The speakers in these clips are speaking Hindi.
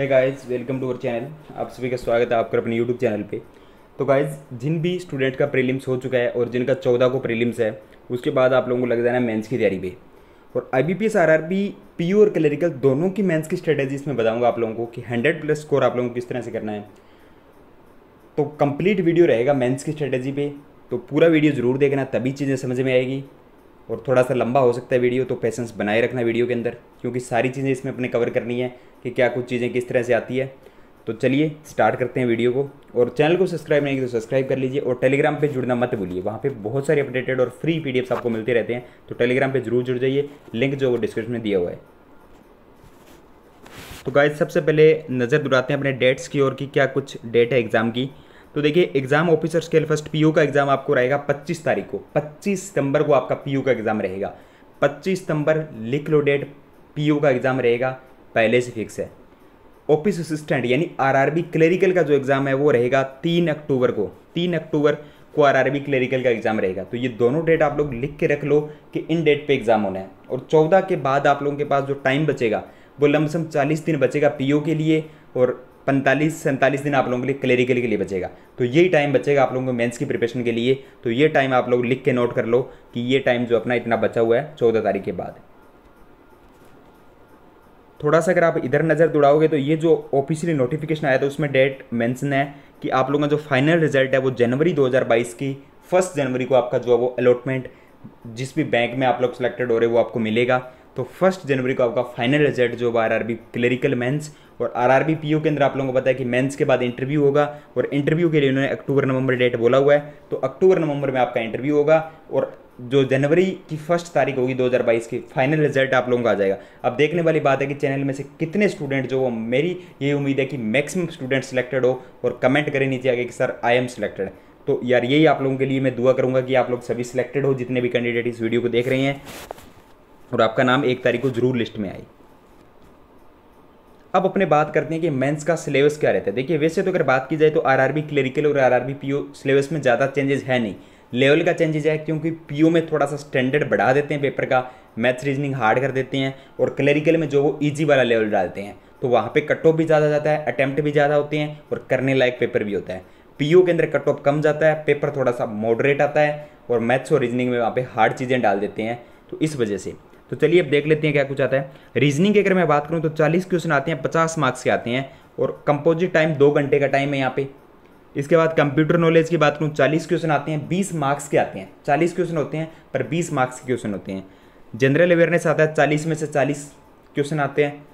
है guys welcome to our channel आप सभी का स्वागत है आपका अपने यूट्यूब चैनल पे तो गाइज जिन भी स्टूडेंट का प्रीलिम्स हो चुका है और जिनका चौदह को प्रीलिम्स है उसके बाद आप लोगों को लग जाना है मेंस की तैयारी पे और I B P S R R P और क्लरिकल दोनों की मेंस की स्ट्रेटेजी इसमें बताऊँगा आप लोगों को कि हंड्रेड प्लस स्कोर आप लोगों को किस तरह से करना है तो कम्प्लीट वीडियो रहेगा मेन्स की स्ट्रेटेजी पर तो पूरा वीडियो ज़रूर देखना तभी चीज़ें समझ में आएगी और थोड़ा सा लंबा हो सकता है वीडियो तो पेशेंस बनाए रखना वीडियो के अंदर क्योंकि सारी चीज़ें इसमें अपने कवर करनी है कि क्या कुछ चीज़ें किस तरह से आती है तो चलिए स्टार्ट करते हैं वीडियो को और चैनल को सब्सक्राइब नहीं तो सब्सक्राइब कर लीजिए और टेलीग्राम पे जुड़ना मत भूलिए वहाँ पे बहुत सारे अपडेटेड और फ्री पीडीएफ्स आपको मिलते रहते हैं तो टेलीग्राम पे जरूर जुड़ जाइए लिंक जो वो डिस्क्रिप्शन में दिया हुआ है तो गाइज सबसे पहले नज़र दुराते हैं अपने डेट्स की और की क्या कुछ डेट है एग्ज़ाम की तो देखिए exam officer scale first P का एग्ज़ाम आपको रहेगा पच्चीस तारीख को पच्चीस सितंबर को आपका पी का एग्ज़ाम रहेगा पच्चीस सितंबर लिख लो डेट पी का एग्ज़ाम रहेगा पहले से फिक्स है ऑफिस असिस्टेंट यानी आरआरबी क्लरिकल का जो एग्ज़ाम है वो रहेगा तीन अक्टूबर को तीन अक्टूबर को आरआरबी क्लरिकल का एग्ज़ाम रहेगा तो ये दोनों डेट आप लोग लिख के रख लो कि इन डेट पे एग्ज़ाम होना है और चौदह के बाद आप लोगों के पास जो टाइम बचेगा वो लमसम चालीस दिन बचेगा पी के लिए और पैंतालीस सैंतालीस दिन आप लोगों के लिए क्लरिकल के लिए बचेगा तो ये टाइम बचेगा आप लोगों को मेंस की प्रिपरेशन के लिए तो ये टाइम आप लोग लिख के नोट कर लो कि ये टाइम जो अपना इतना बचा हुआ है चौदह तारीख के बाद थोड़ा सा अगर आप इधर नज़र दौड़ाओगे तो ये जो ऑफिशियली नोटिफिकेशन आया था उसमें डेट मेंशन है कि आप लोगों का जो फाइनल रिजल्ट है वो जनवरी 2022 की फर्स्ट जनवरी को आपका जो है वो अलॉटमेंट जिस भी बैंक में आप लोग सेलेक्टेड हो रहे वो आपको मिलेगा तो फर्स्ट जनवरी को आपका फाइनल रिजल्ट जो R R B clerical mains और आर आर बी पी यू के अंदर आप लोगों को पता है कि मेन्स के बाद इंटरव्यू होगा और इंटरव्यू के लिए उन्होंने अक्टूबर नवंबर डेट बोला हुआ है तो अक्टूबर नवंबर में आपका इंटरव्यू होगा और जो जनवरी की फर्स्ट तारीख होगी 2022 की फाइनल रिजल्ट आप लोगों का आ जाएगा अब देखने वाली बात है कि चैनल में से कितने स्टूडेंट जो वो मेरी ये उम्मीद है कि मैक्सिमम स्टूडेंट सिलेक्टेड हो और कमेंट करें नीचे आगे कि सर आई एम सिलेक्टेड तो यार यही आप लोगों के लिए मैं दुआ करूंगा कि आप लोग सभी सिलेक्टेड हो जितने भी कैंडिडेट इस वीडियो को देख रहे हैं और आपका नाम एक तारीख को जरूर लिस्ट में आई अब अपने बात करते हैं कि मेंस का सिलेबस क्या रहता है देखिए वैसे तो अगर बात की जाए तो आरआरबी क्लरिकल और आरआरबी पीओ सिलेबस में ज़्यादा चेंजेस है नहीं लेवल का चेंजेज है क्योंकि पीओ में थोड़ा सा स्टैंडर्ड बढ़ा देते हैं पेपर का मैथ्स रीजनिंग हार्ड कर देते हैं और क्लरिकल में जो वो ईजी वाला लेवल डालते हैं तो वहाँ पर कट ऑफ भी ज़्यादा जाता है अटैम्प्ट भी ज़्यादा होते हैं और करने लायक पेपर भी होता है पी के अंदर कट ऑफ कम जाता है पेपर थोड़ा सा मॉडरेट आता है और मैथ्स और रीजनिंग में वहाँ पर हार्ड चीज़ें डाल देते हैं तो इस वजह से तो चलिए अब देख लेते हैं क्या कुछ आता है रीजनिंग की अगर मैं बात करूँ तो चालीस क्वेश्चन आते हैं पचास मार्क्स के आते हैं और कंपोजिट टाइम दो घंटे का टाइम है यहाँ पे इसके बाद कंप्यूटर नॉलेज की बात करूँ चालीस क्वेश्चन आते हैं बीस मार्क्स के आते हैं चालीस क्वेश्चन होते हैं पर बीस मार्क्स के क्वेश्चन होते हैं जनरल अवेयरनेस आता है चालीस में से चालीस क्वेश्चन आते हैं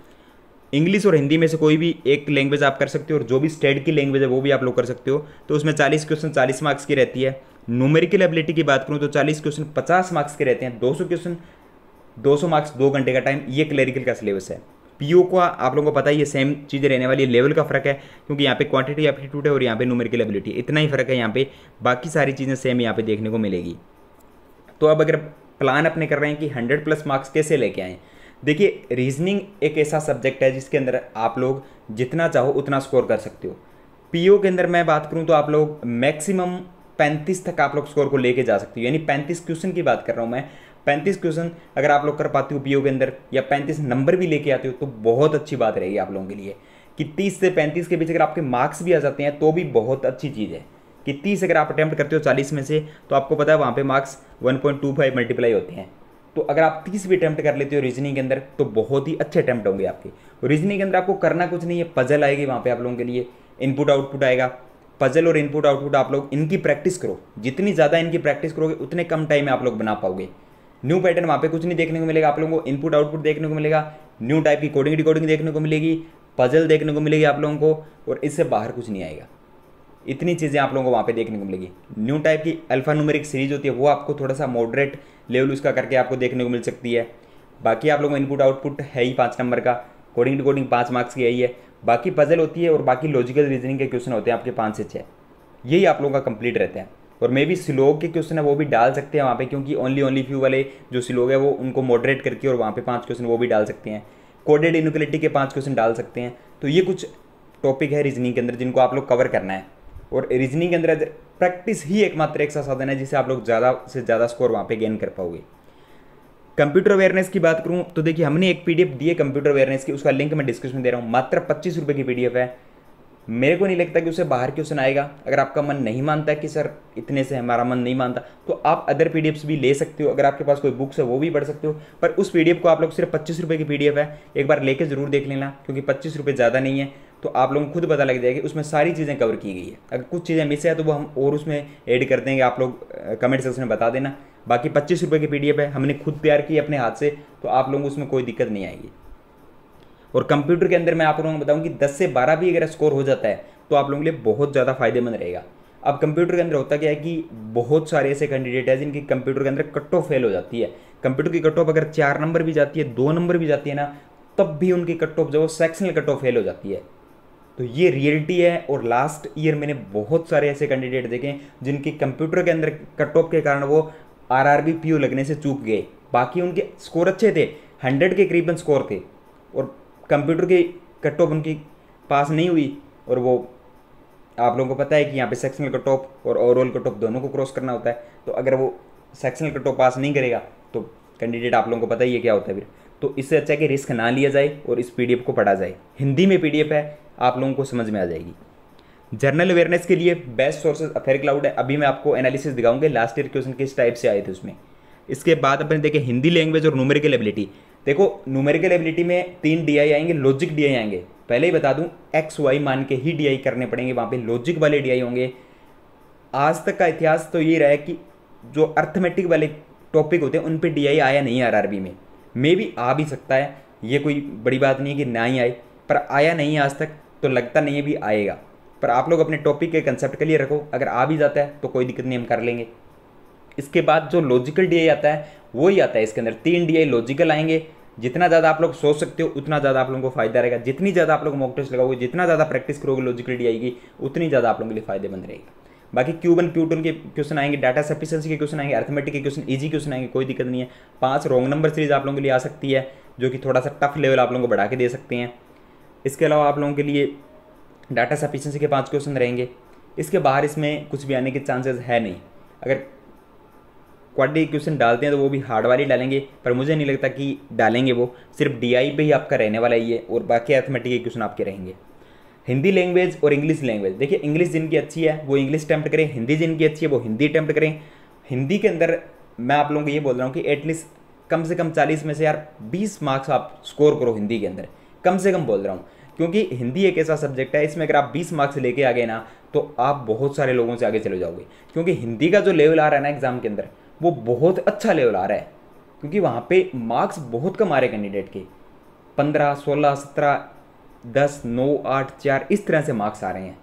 इंग्लिश और हिंदी में से कोई भी एक लैंग्वेज आप कर सकते हो और जो भी स्टेट की लैंग्वेज है वो भी आप लोग कर सकते हो तो उसमें चालीस क्वेश्चन चालीस मार्क्स की रहती है न्यूमेरिकल एबिलिटी की बात करूँ तो चालीस क्वेश्चन पचास मार्क्स के रहते हैं दो सौ क्वेश्चन दो सौ मार्क्स दो घंटे का टाइम ये क्लेरिकल का सिलेबस है पीओ को आप लोगों को पता ही है सेम चीज़ें रहने वाली है लेवल का फर्क है क्योंकि यहाँ पे क्वांटिटी एप्टीट्यूड है और यहाँ पे न्यूमेरिकल एबिलिटी इतना ही फर्क है यहाँ पे बाकी सारी चीज़ें सेम यहाँ पे देखने को मिलेगी तो अब अगर प्लान अपने कर रहे हैं कि हंड्रेड प्लस मार्क्स कैसे लेके आएँ देखिए रीजनिंग एक ऐसा सब्जेक्ट है जिसके अंदर आप लोग जितना चाहो उतना स्कोर कर सकते हो पी के अंदर मैं बात करूँ तो आप लोग मैक्सिमम पैंतीस तक आप लोग स्कोर को लेके जा सकते हो यानी पैंतीस क्वेश्चन की बात कर रहा हूँ मैं पैंतीस क्वेश्चन अगर आप लोग कर पाते हो पीओ के अंदर या पैंतीस नंबर भी लेके आते हो तो बहुत अच्छी बात रहेगी आप लोगों के लिए कि तीस से पैंतीस के बीच अगर आपके मार्क्स भी आ जाते हैं तो भी बहुत अच्छी चीज़ है कि तीस अगर आप अटैम्प्ट करते हो चालीस में से तो आपको पता है वहाँ पे marks one point two five multiply होते हैं तो अगर आप तीस भी अटैम्प्ट कर लेते हो रीजनिंग के अंदर तो बहुत ही अच्छे अटैम्प्ट होंगे आपके रीजनिंग के अंदर आपको करना कुछ नहीं है पजल आएगी वहाँ पे आप लोगों के लिए इनपुट आउटपुट आएगा पजल और इनपुट आउटपुट आप लोग इनकी प्रैक्टिस करो जितनी ज़्यादा इनकी प्रैक्टिस करोगे उतने कम टाइम में आप लोग बना पाओगे न्यू पैटर्न वहाँ पे कुछ नहीं देखने को मिलेगा आप लोगों को इनपुट आउटपुट देखने को मिलेगा न्यू टाइप की कोडिंग रिकॉर्डिंग देखने को मिलेगी पजल देखने को मिलेगी आप लोगों को और इससे बाहर कुछ नहीं आएगा इतनी चीज़ें आप लोगों को वहाँ पे देखने को मिलेगी न्यू टाइप की अल्फा न्यूमेरिक सीरीज होती है वो आपको थोड़ा सा मॉडरेट लेवल उसका करके आपको देखने को मिल सकती है बाकी आप लोगों को इनपुट आउटपुट है ही पाँच नंबर का कोडिंग टू पाँच मार्क्स की यही है बाकी पजल होती है और बाकी लॉजिकल रीजनिंग के क्वेश्चन होते हैं आपके पाँच से छः यही आप लोगों का कंप्लीट रहता है और मे बी स्लोग के क्वेश्चन है वो भी डाल सकते हैं वहाँ पे क्योंकि ओनली ओनली फ्यू वाले जो स्लोग है वो उनको मॉडरेट करके और वहाँ पे पांच क्वेश्चन वो भी डाल सकते हैं कोडेड इनोकुलिटी के पांच क्वेश्चन डाल सकते हैं तो ये कुछ टॉपिक है रीजनिंग के अंदर जिनको आप लोग कवर करना है और रीजनिंग के अंदर प्रैक्टिस ही एकमात्र एक सा साधन है जिसे आप लोग ज़्यादा से ज़्यादा स्कोर वहाँ पर गेन कर पाओगे कंप्यूटर अवेयरनेस की बात करूँ तो देखिए हमने एक पीडीएफ दी है कंप्यूटर अवेयरनेस की उसका लिंक मैं डिस्क्रिप्शन में दे रहा हूँ मात्र पच्चीस रुपये की पीडीएफ है मेरे को नहीं लगता कि उसे बाहर क्यों आएगा अगर आपका मन नहीं मानता कि सर इतने से हमारा मन नहीं मानता तो आप अदर पी भी ले सकते हो अगर आपके पास कोई बुक्स है वो भी पढ़ सकते हो पर उस पी को आप लोग सिर्फ पच्चीस रुपये की पी है एक बार लेके ज़रूर देख लेना क्योंकि पच्चीस रुपये ज़्यादा नहीं है तो आप लोगों को खुद पता लग जाएगा उसमें सारी चीज़ें कवर की गई है अगर कुछ चीज़ें मिस है तो वो हम और उसमें ऐड कर देंगे आप लोग कमेंट सेक्शन में बता देना बाकी पच्चीस रुपये की पी है हमने खुद तैयार की अपने हाथ से तो आप लोगों को उसमें कोई दिक्कत नहीं आएगी और कंप्यूटर के अंदर मैं आप लोगों को बताऊँ कि दस से बारह भी अगर स्कोर हो जाता है तो आप लोगों के लिए बहुत ज़्यादा फायदेमंद रहेगा अब कंप्यूटर के अंदर होता क्या है कि बहुत सारे ऐसे कैंडिडेट हैं जिनकी कंप्यूटर के अंदर कट ऑफ फेल हो जाती है कंप्यूटर की कट ऑफ अगर चार नंबर भी जाती है दो नंबर भी जाती है ना तब भी उनकी कट ऑफ जो वो सेक्शनल कट ऑफ फेल हो जाती है तो ये रियलिटी है और लास्ट ईयर मैंने बहुत सारे ऐसे कैंडिडेट देखे जिनके कंप्यूटर के अंदर कट ऑफ के कारण वो आर आर लगने से चूक गए बाकी उनके स्कोर अच्छे थे हंड्रेड के करीबन स्कोर थे कंप्यूटर की कट ऑफ उनकी पास नहीं हुई और वो आप लोगों को पता है कि यहाँ पे सेक्शनल कट ऑफ और ओवरऑल कट ऑफ दोनों को क्रॉस करना होता है तो अगर वो सेक्शनल कट ऑफ पास नहीं करेगा तो कैंडिडेट आप लोगों को पता ही है क्या होता है फिर तो इससे अच्छा है कि रिस्क ना लिया जाए और इस पी को पढ़ा जाए हिंदी में पी है आप लोगों को समझ में आ जाएगी जर्नल अवेयरनेस के लिए बेस्ट सोर्सेज अफेयर क्लाउड है अभी मैं आपको एनालिसिस दिखाऊंगे लास्ट ईयर क्वेश्चन किस टाइप से आए थे उसमें इसके बाद अपने देखें हिंदी लैंग्वेज और नूमेरिकल एबिलिटी देखो न्यूमेरिकल एबिलिटी में तीन डी आएंगे लॉजिक डी आएंगे पहले ही बता दूं एक्स वाई मान के ही डी करने पड़ेंगे वहाँ पे लॉजिक वाले डी होंगे आज तक का इतिहास तो ये रहा है कि जो अर्थमेटिक वाले टॉपिक होते हैं उन पर डी आया नहीं आर में मे भी आ भी सकता है ये कोई बड़ी बात नहीं है कि ना ही आए पर आया नहीं आज तक तो लगता नहीं है भी आएगा पर आप लोग अपने टॉपिक के कंसेप्ट के लिए रखो अगर आ भी जाता है तो कोई दिक्कत नहीं हम कर लेंगे इसके बाद जो लॉजिकल डी आता है वही आता है इसके अंदर तीन डी लॉजिकल आएंगे जितना ज़्यादा आप लोग सोच सकते हो उतना ज़्यादा आप लोगों को फायदा रहेगा जितनी ज़्यादा आप लोग मॉक टेस्ट लगाओगे जितना ज़्यादा प्रैक्टिस करोगे लॉजिकल डी आएगी उतनी ज़्यादा आप लोगों के लिए फायदेमंद रहेगा बाकी क्यू वन क्यू टून के क्वेश्चन आएंगे डाटा सफिशियंसी के क्वेश्चन आएंगे अर्थमेटिक के क्वेश्चन ईजी क्वेश्चन आएंगे कोई दिक्कत नहीं है पाँच रॉन्ग नंबर सीरीज आप लोगों के लिए आ सकती है जो कि थोड़ा सा टफ लेवल आप लोगों को बढ़ा के दे सकते हैं इसके अलावा आप लोगों के लिए डाटा सफिशियंसी के पाँच क्वेश्चन रहेंगे इसके बाहर इसमें कुछ भी आने के चांसेज है नहीं अगर क्वाड्री इक्वेशन डालते हैं तो वो भी हार्ड वाली डालेंगे पर मुझे नहीं लगता कि डालेंगे वो सिर्फ डी आई पे ही आपका रहने वाला ही है और बाकी एथमेटिक इक्वेशन आपके रहेंगे हिंदी लैंग्वेज और इंग्लिश लैंग्वेज देखिए इंग्लिश जिनकी अच्छी है वो इंग्लिश अटैम्प्ट करें हिंदी जिनकी अच्छी है वो हिंदी अटैम्प्ट करें हिंदी के अंदर मैं आप लोगों को ये बोल रहा हूँ कि एटलीस्ट कम से कम चालीस में से यार बीस मार्क्स आप स्कोर करो हिंदी के अंदर कम से कम बोल रहा हूँ क्योंकि हिंदी एक ऐसा सब्जेक्ट है इसमें अगर आप 20 मार्क्स लेके आ गए ना तो आप बहुत सारे लोगों से आगे चले जाओगे क्योंकि हिंदी का जो लेवल आ रहा है ना एग्जाम के अंदर वो बहुत अच्छा लेवल आ रहा है क्योंकि वहाँ पे मार्क्स बहुत कम आ रहे कैंडिडेट के पंद्रह सोलह सत्रह दस नौ आठ चार इस तरह से मार्क्स आ रहे हैं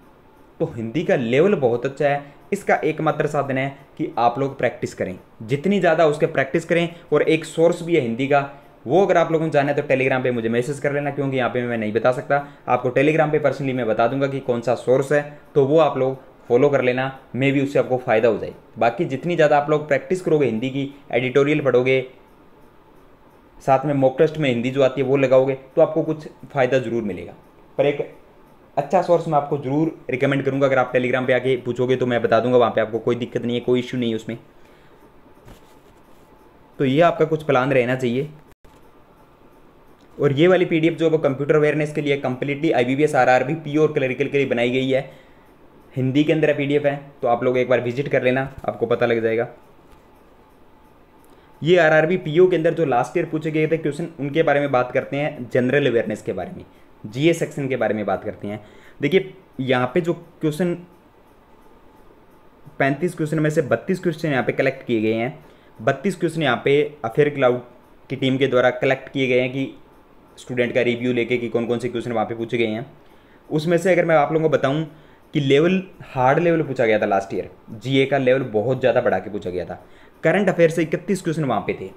तो हिंदी का लेवल बहुत अच्छा है इसका एकमात्र साधन है कि आप लोग प्रैक्टिस करें जितनी ज़्यादा उसके प्रैक्टिस करें और एक सोर्स भी है हिंदी का वो अगर आप लोगों को जाना है तो टेलीग्राम पे मुझे मैसेज कर लेना क्योंकि यहाँ पे मैं नहीं बता सकता आपको टेलीग्राम पे पर्सनली मैं बता दूंगा कि कौन सा सोर्स है तो वो आप लोग फॉलो कर लेना मे भी उससे आपको फ़ायदा हो जाए बाकी जितनी ज़्यादा आप लोग प्रैक्टिस करोगे हिंदी की एडिटोरियल पढ़ोगे साथ में मॉक टेस्ट में हिंदी जो आती है वो लगाओगे तो आपको कुछ फ़ायदा ज़रूर मिलेगा पर एक अच्छा सोर्स मैं आपको ज़रूर रिकमेंड करूँगा अगर आप टेलीग्राम पर आके पूछोगे तो मैं बता दूंगा वहाँ पर आपको कोई दिक्कत नहीं है कोई इश्यू नहीं है उसमें तो ये आपका कुछ प्लान रहना चाहिए और ये वाली पीडीएफ जो वो कंप्यूटर अवेयरनेस के लिए completely I B B S R R B P और क्लरिकल के लिए बनाई गई है हिंदी के अंदर पी है तो आप लोग एक बार विजिट कर लेना आपको पता लग जाएगा ये आर आर के अंदर जो लास्ट ईयर पूछे गए थे क्वेश्चन उनके बारे में बात करते हैं जनरल अवेयरनेस के बारे में जीए सेक्शन के बारे में बात करते हैं देखिए यहाँ पे जो क्वेश्चन पैंतीस क्वेश्चन में से बत्तीस क्वेश्चन यहाँ पे कलेक्ट किए गए हैं बत्तीस क्वेश्चन यहाँ पे अफेयर क्लाउड की टीम के द्वारा कलेक्ट किए गए हैं कि स्टूडेंट का रिव्यू लेके कि कौन कौन से क्वेश्चन वहाँ पे पूछे गए हैं उसमें से अगर मैं आप लोगों को बताऊँ कि लेवल हार्ड लेवल पूछा गया था लास्ट ईयर जीए का लेवल बहुत ज़्यादा बढ़ा के पूछा गया था करंट अफेयर से इकतीस क्वेश्चन वहाँ पे थे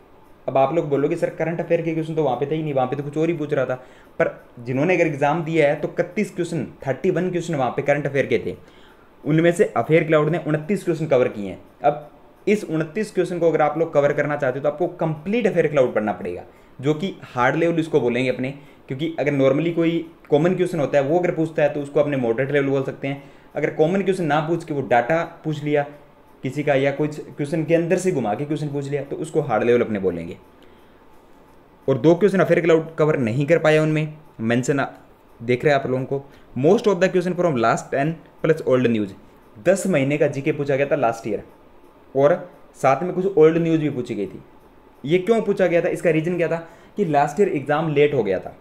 अब आप लोग बोलोगे सर करंट अफेयर के क्वेश्चन तो वहाँ पे थे ही नहीं वहाँ पे तो कुछ और ही पूछ रहा था पर जिन्होंने अगर एग्जाम दिया है तो इकतीस क्वेश्चन थर्टी वन क्वेश्चन वहाँ पे करंट अफेयर के थे उनमें से अफेयर क्लाउड ने उनतीस क्वेश्चन कवर किए हैं अब इस उनतीस क्वेश्चन को अगर आप लोग कवर करना चाहते हो तो आपको कंप्लीट अफेयर क्लाउड पढ़ना पड़ेगा जो कि हार्ड लेवल इसको बोलेंगे अपने क्योंकि अगर नॉर्मली कोई कॉमन क्वेश्चन होता है वो अगर पूछता है तो उसको अपने मॉडरेट लेवल बोल सकते हैं अगर कॉमन क्वेश्चन ना पूछ के वो डाटा पूछ लिया किसी का या कुछ क्वेश्चन के अंदर से घुमा के क्वेश्चन पूछ लिया तो उसको हार्ड लेवल अपने बोलेंगे और दो क्वेश्चन अफेयर क्लाउड कवर नहीं कर पाया उनमें मैंशन देख रहे हैं आप लोगों को most of the question from last ten plus old news दस महीने का जीके पूछा गया था लास्ट ईयर और साथ में कुछ ओल्ड न्यूज भी पूछी गई थी ये क्यों पूछा गया था इसका रीजन क्या था कि लास्ट ईयर एग्जाम लेट हो गया था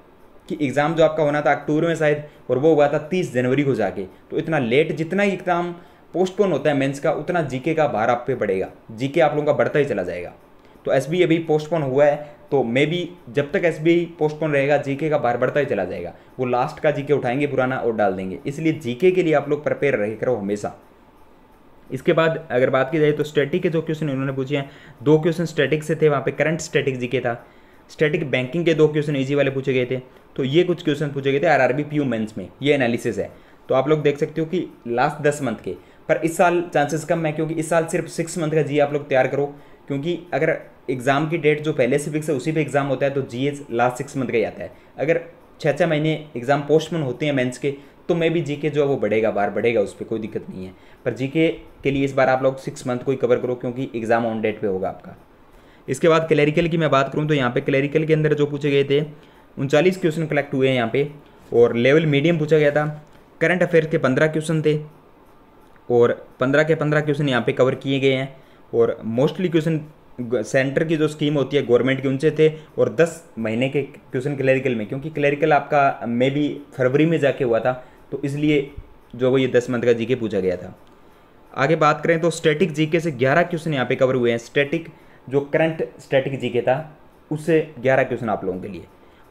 कि एग्ज़ाम जो आपका होना था अक्टूबर में शायद और वो हुआ था तीस जनवरी को जाके तो इतना लेट जितना एग्ज़ाम पोस्टपोन होता है मेंस का उतना जीके का भार आप पे बढ़ेगा जीके आप लोगों का बढ़ता ही चला जाएगा तो एस अभी पोस्टपोन हुआ है तो मे बी जब तक एस बी पोस्टपोन रहेगा जीके का भार बढ़ता ही चला जाएगा वो लास्ट का जीके उठाएंगे पुराना और डाल देंगे इसलिए जीके के लिए आप लोग प्रिपेयर रहे करो हमेशा इसके बाद अगर बात की जाए तो स्टैटिक के जो क्वेश्चन इन्होंने पूछे हैं दो क्वेश्चन स्टैटिक से थे वहाँ पे करंट स्टैटिक जीके था स्टैटिक बैंकिंग के दो क्वेश्चन ईजी वाले पूछे गए थे तो ये कुछ क्वेश्चन पूछे गए थे आर आर बी पी में ये एनालिसिस है तो आप लोग देख सकते हो कि लास्ट दस मंथ के पर इस साल चांसेस कम है क्योंकि इस साल सिर्फ सिक्स मंथ का जी आप लोग तैयार करो क्योंकि अगर एग्ज़ाम की डेट जो पहले से फिक्स है उसी पे एग्ज़ाम होता है तो जी लास्ट सिक्स मंथ का ही आता है अगर छः छः महीने एग्ज़ाम पोस्टमन होते हैं मेंस के तो मे भी जी के जो है वो बढ़ेगा बार बढ़ेगा उस पर कोई दिक्कत नहीं है पर जी के लिए इस बार आप लोग सिक्स मंथ को ही कवर करो क्योंकि एग्ज़ाम ऑन डेट पर होगा आपका इसके बाद क्लैरिकल की मैं बात करूँ तो यहाँ पे क्लैरिकल के अंदर जो पूछे गए थे उनचालीस क्वेश्चन कलेक्ट हुए हैं यहाँ पे और लेवल मीडियम पूछा गया था करंट अफेयर के पंद्रह क्वेश्चन थे और पंद्रह के पंद्रह क्वेश्चन यहाँ पे कवर किए गए हैं और मोस्टली क्वेश्चन सेंटर की जो स्कीम होती है गवर्नमेंट की उनसे थे और दस महीने के क्वेश्चन क्लैरिकल में क्योंकि क्लैरिकल आपका मे बी फरवरी में जाके हुआ था तो इसलिए जो वो ये दस मंथ का जीके पूछा गया था आगे बात करें तो स्टैटिक जीके से ग्यारह क्वेश्चन यहाँ पे कवर हुए हैं स्टैटिक जो करंट स्ट्रेटिक जी के था उससे ग्यारह क्वेश्चन आप लोगों के लिए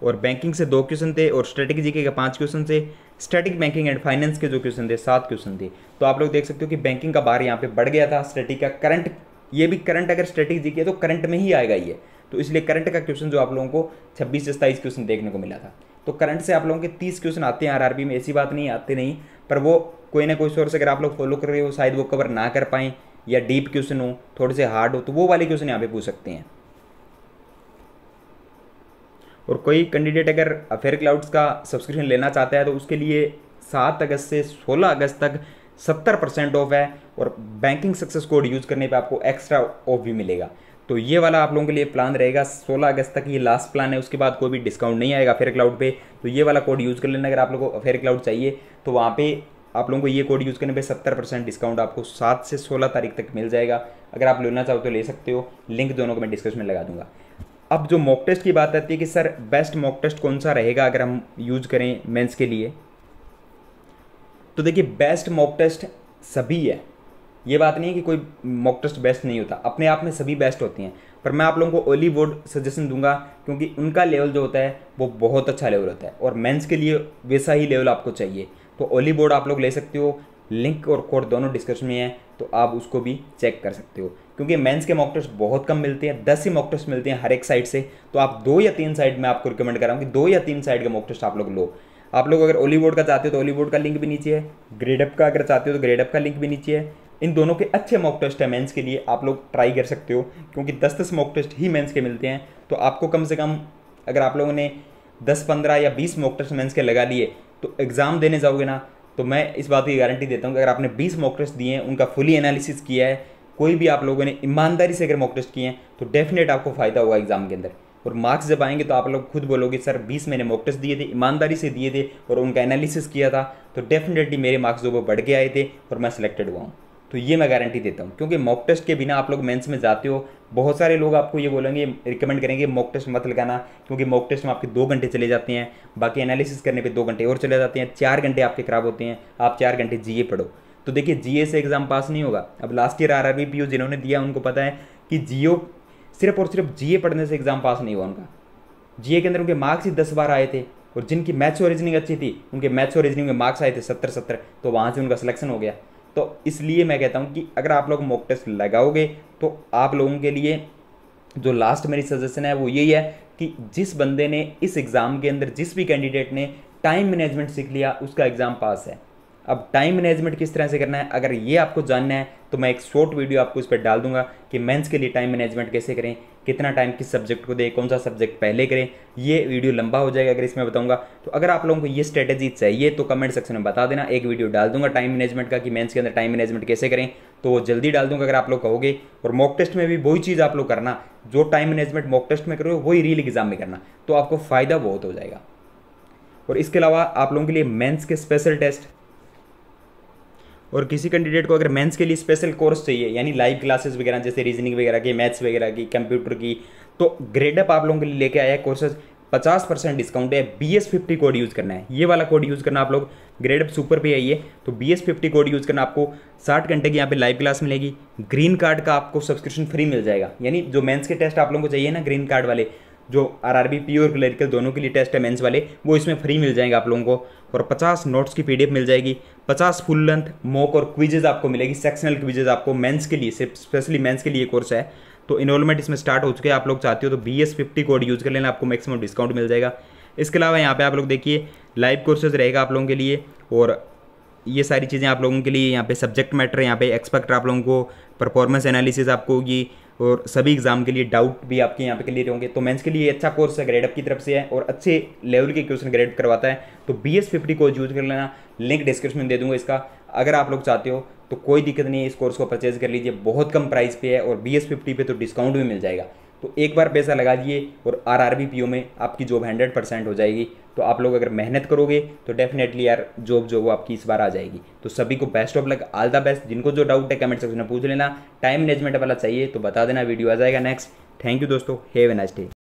और बैंकिंग से दो क्वेश्चन थे और स्ट्रेटिक जी के पाँच क्वेश्चन थे स्टैटिक बैंकिंग एंड फाइनेंस के जो क्वेश्चन थे सात क्वेश्चन थे तो आप लोग देख सकते हो कि बैंकिंग का बार यहाँ पे बढ़ गया था स्टैटिक का करंट ये भी करंट अगर स्टैटिक जी के तो करंट में ही आएगा ये तो इसलिए करंट का क्वेश्चन जो आप लोगों को छब्बीस से सताईस क्वेश्चन देखने को मिला था तो करंट से आप लोगों के तीस क्वेश्चन आते हैं आर में ऐसी बात नहीं आते नहीं पर वो कोई ना कोई सोर्स अगर आप लोग फॉलो कर रहे हो शायद वो कवर ना कर पाएँ या डीप क्वेश्चन हो थोड़े से हार्ड हो तो वो वाले क्वेश्चन यहाँ पे पूछ सकते हैं और कोई कैंडिडेट अगर अफेयर क्लाउड्स का सब्सक्रिप्शन लेना चाहता है तो उसके लिए सात अगस्त से सोलह अगस्त तक सत्तर परसेंट ऑफ है और बैंकिंग सक्सेस कोड यूज़ करने पे आपको एक्स्ट्रा ऑफ भी मिलेगा तो ये वाला आप लोगों के लिए प्लान रहेगा 16 अगस्त तक ये लास्ट प्लान है उसके बाद कोई भी डिस्काउंट नहीं आएगा फेयर क्लाउड पे तो ये वाला कोड यूज़ कर लेना अगर आप लोगों को फेयर क्लाउड चाहिए तो वहाँ पे आप लोगों को ये कोड यूज़ करने पे सत्तर परसेंट डिस्काउंट आपको सात से सोलह तारीख तक मिल जाएगा अगर आप लेना चाहो तो ले सकते हो लिंक दोनों को मैं डिस्क्रिप्शन में लगा दूंगा अब जो मॉक टेस्ट की बात आती है कि सर बेस्ट मॉक टेस्ट कौन सा रहेगा अगर हम यूज़ करें मेंस के लिए तो देखिए बेस्ट मॉक टेस्ट सभी है ये बात नहीं है कि कोई मॉक टेस्ट बेस्ट नहीं होता अपने आप में सभी बेस्ट होती हैं पर मैं आप लोगों को ओली वोड सजेशन दूंगा क्योंकि उनका लेवल जो होता है वो बहुत अच्छा लेवल होता है और मेंस के लिए वैसा ही लेवल आपको चाहिए तो ओली बोर्ड आप लोग ले सकते हो लिंक और कोड दोनों डिस्क्रिप्शन में है तो आप उसको भी चेक कर सकते हो क्योंकि मेंस के मॉक टेस्ट बहुत कम मिलते हैं दस ही मॉक टेस्ट मिलते हैं हर एक साइड से तो आप दो या तीन साइड में आपको रिकमेंड कर रहा हूँ कि दो या तीन साइड का मॉक टेस्ट आप लोग लो आप लोग अगर ओली बोर्ड का चाहते हो तो बोर्ड का लिंक भी नीचे है ग्रेडअप का अगर चाहते हो तो ग्रेडअप का लिंक भी नीचे है इन दोनों के अच्छे मॉक टेस्ट हैं मेंस के लिए आप लोग ट्राई कर सकते हो क्योंकि दस दस मॉक टेस्ट ही मेंस के मिलते हैं तो आपको कम से कम अगर आप लोगों ने दस पंद्रह या बीस मॉक टेस्ट मेंस के लगा लिए तो एग्ज़ाम देने जाओगे ना तो मैं इस बात की गारंटी देता हूँ कि अगर आपने बीस मॉक टेस्ट दिए हैं उनका फुली एनालिसिस किया है कोई भी आप लोगों ने ईमानदारी से अगर मॉक टेस्ट किए हैं तो डेफिनेट आपको फ़ायदा होगा एग्ज़ाम के अंदर और मार्क्स जब आएंगे तो आप लोग खुद बोलोगे सर बीस मैंने मॉक टेस्ट दिए थे ईमानदारी से दिए थे और उनका एनालिसिस किया था तो डेफिनेटली मेरे मार्क्स जो वो बढ़ के आए थे और मैं सिलेक्टेड हुआ हूँ तो ये मैं गारंटी देता हूँ क्योंकि मॉक टेस्ट के बिना आप लोग मेंस में जाते हो बहुत सारे लोग आपको ये बोलेंगे रिकमेंड करेंगे मॉक टेस्ट मत लगाना क्योंकि मॉक टेस्ट में आपके दो घंटे चले जाते हैं बाकी एनालिसिस करने पे दो घंटे और चले जाते हैं चार घंटे आपके खराब होते हैं आप चार घंटे जीए पढ़ो तो देखिए जीए से एग्ज़ाम पास नहीं होगा अब लास्ट ईयर आर आर जिन्होंने दिया उनको पता है कि जियो सिर्फ और सिर्फ जीए पढ़ने से एग्ज़ाम पास नहीं हुआ उनका जीए के अंदर उनके मार्क्स ही दस बार आए थे और जिनकी मैथ्स और रीजनिंग अच्छी थी उनके मैथ्स और रीजनिंग में मार्क्स आए थे सत्तर सत्तर तो वहाँ से उनका सिलेक्शन हो गया तो इसलिए मैं कहता हूँ कि अगर आप लोग मॉक टेस्ट लगाओगे तो आप लोगों के लिए जो लास्ट मेरी सजेशन है वो यही है कि जिस बंदे ने इस एग्ज़ाम के अंदर जिस भी कैंडिडेट ने टाइम मैनेजमेंट सीख लिया उसका एग्ज़ाम पास है अब टाइम मैनेजमेंट किस तरह से करना है अगर ये आपको जानना है तो मैं एक शॉर्ट वीडियो आपको इस पर डाल दूंगा कि मेंस के लिए टाइम मैनेजमेंट कैसे करें कितना टाइम किस सब्जेक्ट को दे कौन सा सब्जेक्ट पहले करें ये वीडियो लंबा हो जाएगा अगर इसमें बताऊंगा तो अगर आप लोगों को ये स्ट्रेटेजी चाहिए तो कमेंट सेक्शन में बता देना एक वीडियो डाल दूंगा टाइम मैनेजमेंट का कि मेंस के अंदर टाइम मैनेजमेंट कैसे करें तो जल्दी डाल दूंगा अगर आप लोग कहोगे और मॉक टेस्ट में भी वही चीज़ आप लोग करना जो टाइम मैनेजमेंट मॉक टेस्ट में करोगे वही रियल एग्जाम में करना तो आपको फ़ायदा बहुत हो जाएगा और इसके अलावा आप लोगों के लिए मेन्स के स्पेशल टेस्ट और किसी कैंडिडेट को अगर मेंस के लिए स्पेशल कोर्स चाहिए यानी लाइव क्लासेस वगैरह जैसे रीजनिंग वगैरह की मैथ्स वगैरह की कंप्यूटर की तो ग्रेडअप आप लोगों के लिए लेके आया कोर्सेज पचास परसेंट डिस्काउंट है B S fifty code use करना है ये वाला कोड यूज़ करना आप लोग ग्रेडअप सुपर पे आइए तो B S fifty code use करना आपको साठ घंटे की यहाँ पे लाइव क्लास मिलेगी ग्रीन कार्ड का आपको सब्सक्रिप्शन फ्री मिल जाएगा यानी जो मेंस के टेस्ट आप लोगों को चाहिए ना ग्रीन कार्ड वाले जो आर आर बी पी और क्लरिकल दोनों के लिए टेस्ट है मेंस वाले वो इसमें फ्री मिल जाएंगे आप लोगों को और 50 नोट्स की पीडीएफ मिल जाएगी 50 फुल लेंथ मॉक और क्विजेज आपको मिलेगी सेक्शनल क्विजेज आपको मेंस के लिए सिर्फ स्पेशली मेंस के लिए कोर्स है तो इनरोलमेंट इसमें स्टार्ट हो चुके हैं आप लोग चाहते हो तो B S fifty code use कर लेना आपको मैक्सिमम डिस्काउंट मिल जाएगा इसके अलावा यहाँ पे आप लोग देखिए लाइव कोर्सेज रहेगा आप लोगों के लिए और ये सारी चीज़ें आप लोगों के लिए यहाँ पे सब्जेक्ट मैटर यहाँ पे एक्सपर्ट आप लोगों को परफॉर्मेंस एनालिसिस आपको होगी और सभी एग्जाम के लिए डाउट भी आपके यहाँ पे क्लियर होंगे तो मेंस के लिए अच्छा कोर्स है ग्रेडअप की तरफ से है और अच्छे लेवल के क्वेश्चन ग्रेड करवाता है तो B S fifty course use कर लेना लिंक डिस्क्रिप्शन में दे दूंगा इसका अगर आप लोग चाहते हो तो कोई दिक्कत नहीं है इस कोर्स को परचेज कर लीजिए बहुत कम प्राइस पे है और बी एस फिफ्टी पे तो डिस्काउंट भी मिल जाएगा तो एक बार पैसा लगा दिए और R R B P O में आपकी जॉब हंड्रेड परसेंट हो जाएगी तो आप लोग अगर मेहनत करोगे तो डेफिनेटली यार जॉब जो वो आपकी इस बार आ जाएगी तो सभी को best of luck all the best जिनको जो डाउट है कमेंट सेक्शन में पूछ लेना टाइम मैनेजमेंट वाला चाहिए तो बता देना वीडियो आ जाएगा नेक्स्ट थैंक यू दोस्तों हैव ए नाइस डे